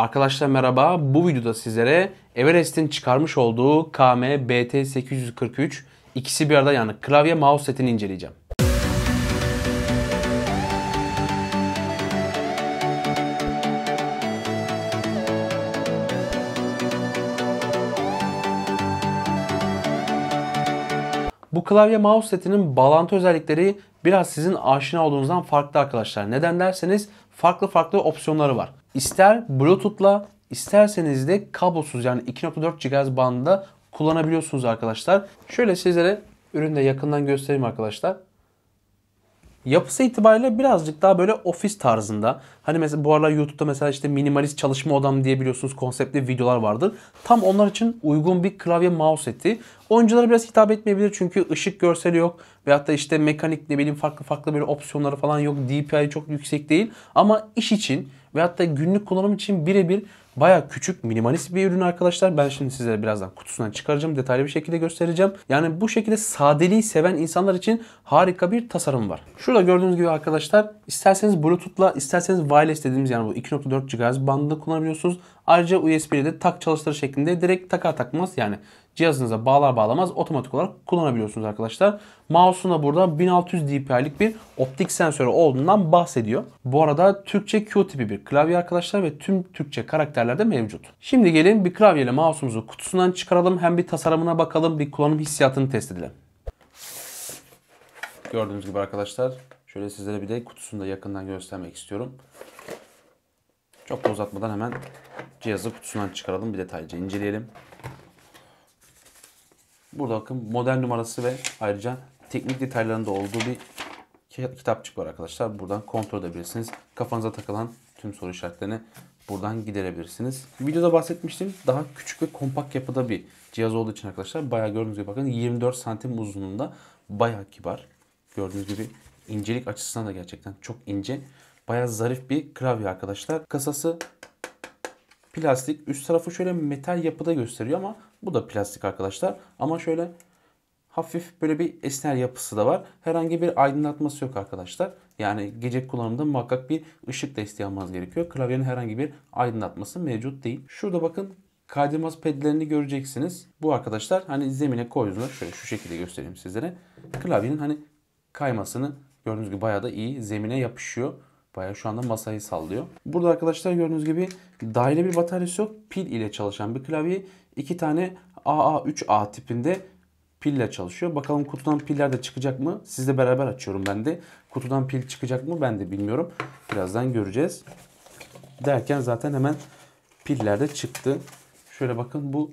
Arkadaşlar merhaba. Bu videoda sizlere Everest'in çıkarmış olduğu KM BT843 ikisi bir arada yani klavye mouse setini inceleyeceğim. Bu klavye mouse setinin bağlantı özellikleri biraz sizin aşina olduğunuzdan farklı arkadaşlar. Neden derseniz farklı farklı opsiyonları var ister Bluetooth'la isterseniz de kablosuz yani 2.4 GHz bandında kullanabiliyorsunuz arkadaşlar. Şöyle sizlere ürünü de yakından göstereyim arkadaşlar. Yapısı itibariyle birazcık daha böyle ofis tarzında. Hani mesela bu aralar YouTube'da mesela işte minimalist çalışma odam diye biliyorsunuz konseptli videolar vardır. Tam onlar için uygun bir klavye mouse seti. Oyunculara biraz hitap etmeyebilir çünkü ışık görseli yok. Veyahut da işte mekanik ne bileyim farklı farklı böyle opsiyonları falan yok. DPI çok yüksek değil. Ama iş için ve hatta günlük kullanım için birebir Baya küçük, minimalist bir ürün arkadaşlar. Ben şimdi size birazdan kutusundan çıkaracağım. Detaylı bir şekilde göstereceğim. Yani bu şekilde sadeliği seven insanlar için harika bir tasarım var. Şurada gördüğünüz gibi arkadaşlar isterseniz Bluetooth'la isterseniz wireless dediğimiz yani bu 2.4 GHz bandında kullanabiliyorsunuz. Ayrıca USB ile de tak çalıştırı şeklinde direkt takar takmaz yani cihazınıza bağlar bağlamaz otomatik olarak kullanabiliyorsunuz arkadaşlar. Mouse'un da burada 1600 dpi'lik bir optik sensörü olduğundan bahsediyor. Bu arada Türkçe Q tipi bir klavye arkadaşlar ve tüm Türkçe karakter karakterlerde mevcut. Şimdi gelin bir klavyeyle mouse'umuzu kutusundan çıkaralım. Hem bir tasarımına bakalım bir kullanım hissiyatını test edelim. Gördüğünüz gibi arkadaşlar şöyle sizlere bir de kutusunu da yakından göstermek istiyorum. Çok da uzatmadan hemen cihazı kutusundan çıkaralım. Bir detaylıca inceleyelim. Burada bakın model numarası ve ayrıca teknik detaylarında olduğu bir kitapçık var arkadaşlar. Buradan kontrol edebilirsiniz. Kafanıza takılan tüm soru işaretlerini buradan giderebilirsiniz. Videoda bahsetmiştim. Daha küçük ve kompakt yapıda bir cihaz olduğu için arkadaşlar bayağı gördüğünüz gibi bakın 24 santim uzunluğunda bayağı kibar. Gördüğünüz gibi incelik açısından da gerçekten çok ince. Bayağı zarif bir klavye arkadaşlar. Kasası plastik. Üst tarafı şöyle metal yapıda gösteriyor ama bu da plastik arkadaşlar. Ama şöyle hafif böyle bir esner yapısı da var. Herhangi bir aydınlatması yok arkadaşlar. Yani gece kullanımda muhakkak bir ışık desteği almanız gerekiyor. Klavyenin herhangi bir aydınlatması mevcut değil. Şurada bakın kaydırmaz pedlerini göreceksiniz. Bu arkadaşlar hani zemine koyduğunuzda şöyle şu şekilde göstereyim sizlere. Klavyenin hani kaymasını gördüğünüz gibi bayağı da iyi zemine yapışıyor. Bayağı şu anda masayı sallıyor. Burada arkadaşlar gördüğünüz gibi daire bir bataryası yok. Pil ile çalışan bir klavye. iki tane AA3A tipinde pille çalışıyor. Bakalım kutudan piller de çıkacak mı? Sizle beraber açıyorum ben de. Kutudan pil çıkacak mı ben de bilmiyorum. Birazdan göreceğiz. Derken zaten hemen piller de çıktı. Şöyle bakın bu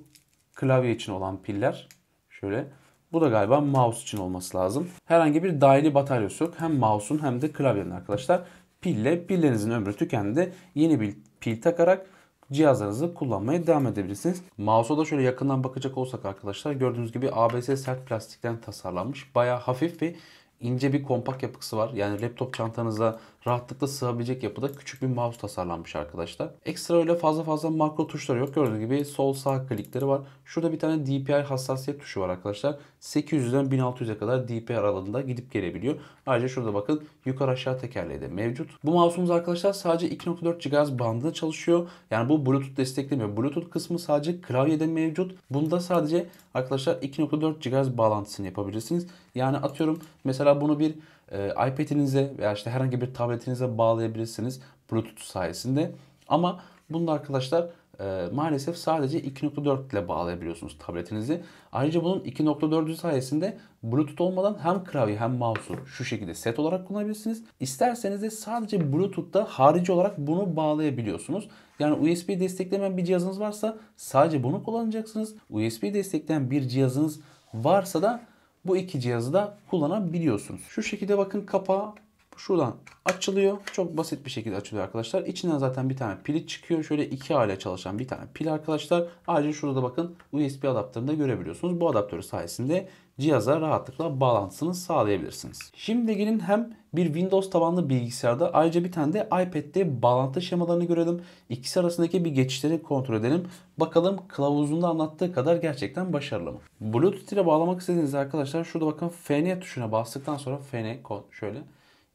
klavye için olan piller. Şöyle bu da galiba mouse için olması lazım. Herhangi bir dahili bataryası yok. Hem mouse'un hem de klavyenin arkadaşlar. Pille pillerinizin ömrü tükendi. Yeni bir pil takarak cihazlarınızı kullanmaya devam edebilirsiniz. Mouse'a da şöyle yakından bakacak olsak arkadaşlar gördüğünüz gibi ABS sert plastikten tasarlanmış. Baya hafif ve ince bir kompak yapısı var. Yani laptop çantanıza rahatlıkla sığabilecek yapıda küçük bir mouse tasarlanmış arkadaşlar. Ekstra öyle fazla fazla makro tuşları yok. Gördüğünüz gibi sol sağ klikleri var. Şurada bir tane DPI hassasiyet tuşu var arkadaşlar. 800'den 1600'e kadar DPI aralığında gidip gelebiliyor. Ayrıca şurada bakın yukarı aşağı tekerleği de mevcut. Bu mouse'umuz arkadaşlar sadece 2.4 GHz bandında çalışıyor. Yani bu Bluetooth desteklemiyor. Bluetooth kısmı sadece klavyede mevcut. Bunda sadece arkadaşlar 2.4 GHz bağlantısını yapabilirsiniz. Yani atıyorum mesela bunu bir e, iPad'inize veya işte herhangi bir tabletinize bağlayabilirsiniz Bluetooth sayesinde. Ama bunda arkadaşlar e, maalesef sadece 2.4 ile bağlayabiliyorsunuz tabletinizi. Ayrıca bunun 2.4'ü sayesinde Bluetooth olmadan hem klavye hem mouse'u şu şekilde set olarak kullanabilirsiniz. İsterseniz de sadece Bluetooth'ta harici olarak bunu bağlayabiliyorsunuz. Yani USB desteklemeyen bir cihazınız varsa sadece bunu kullanacaksınız. USB destekleyen bir cihazınız varsa da bu iki cihazı da kullanabiliyorsunuz. Şu şekilde bakın kapağı Şuradan açılıyor. Çok basit bir şekilde açılıyor arkadaşlar. İçinden zaten bir tane pili çıkıyor. Şöyle iki hale çalışan bir tane pil arkadaşlar. Ayrıca şurada da bakın USB adaptörünü de görebiliyorsunuz. Bu adaptörü sayesinde cihaza rahatlıkla bağlantısını sağlayabilirsiniz. Şimdi gelin hem bir Windows tabanlı bilgisayarda ayrıca bir tane de iPad'de bağlantı şemalarını görelim. İkisi arasındaki bir geçişleri kontrol edelim. Bakalım kılavuzunda anlattığı kadar gerçekten başarılı mı? Bluetooth ile bağlamak istediğiniz arkadaşlar şurada bakın FN e tuşuna bastıktan sonra FN e şöyle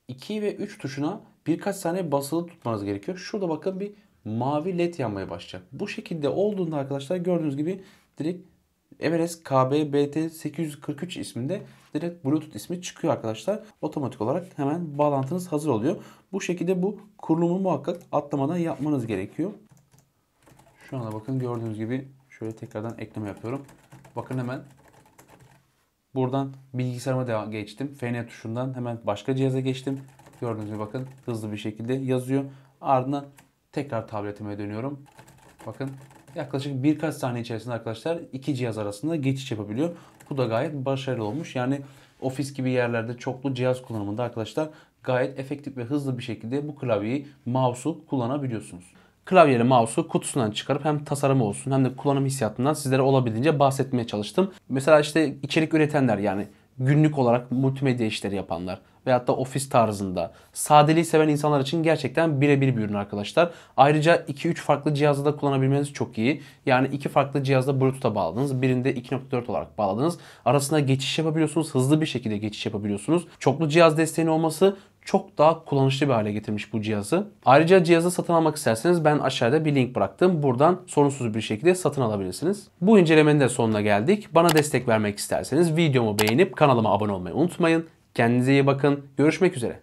2 ve 3 tuşuna birkaç saniye basılı tutmanız gerekiyor. Şurada bakın bir mavi led yanmaya başlayacak. Bu şekilde olduğunda arkadaşlar gördüğünüz gibi direkt Everest KBBT 843 isminde direkt Bluetooth ismi çıkıyor arkadaşlar. Otomatik olarak hemen bağlantınız hazır oluyor. Bu şekilde bu kurulumu muhakkak atlamadan yapmanız gerekiyor. Şu anda bakın gördüğünüz gibi şöyle tekrardan ekleme yapıyorum. Bakın hemen Buradan bilgisayarıma devam geçtim. FN e tuşundan hemen başka cihaza geçtim. Gördüğünüz gibi bakın hızlı bir şekilde yazıyor. Ardından tekrar tabletime dönüyorum. Bakın yaklaşık birkaç saniye içerisinde arkadaşlar iki cihaz arasında geçiş yapabiliyor. Bu da gayet başarılı olmuş. Yani ofis gibi yerlerde çoklu cihaz kullanımında arkadaşlar gayet efektif ve hızlı bir şekilde bu klavyeyi mouse'u kullanabiliyorsunuz klavyeli mouse'u kutusundan çıkarıp hem tasarımı olsun hem de kullanım hissiyatından sizlere olabildiğince bahsetmeye çalıştım. Mesela işte içerik üretenler yani günlük olarak multimedya işleri yapanlar, veyahut da ofis tarzında sadeliği seven insanlar için gerçekten birebir bir ürün arkadaşlar. Ayrıca 2-3 farklı cihazda da kullanabilmeniz çok iyi. Yani iki farklı cihazda Bluetooth'a bağladınız. Birinde 2.4 olarak bağladınız. Arasında geçiş yapabiliyorsunuz. Hızlı bir şekilde geçiş yapabiliyorsunuz. Çoklu cihaz desteğinin olması çok daha kullanışlı bir hale getirmiş bu cihazı. Ayrıca cihazı satın almak isterseniz ben aşağıda bir link bıraktım. Buradan sorunsuz bir şekilde satın alabilirsiniz. Bu incelemenin de sonuna geldik. Bana destek vermek isterseniz videomu beğenip kanalıma abone olmayı unutmayın. Kendinize iyi bakın. Görüşmek üzere.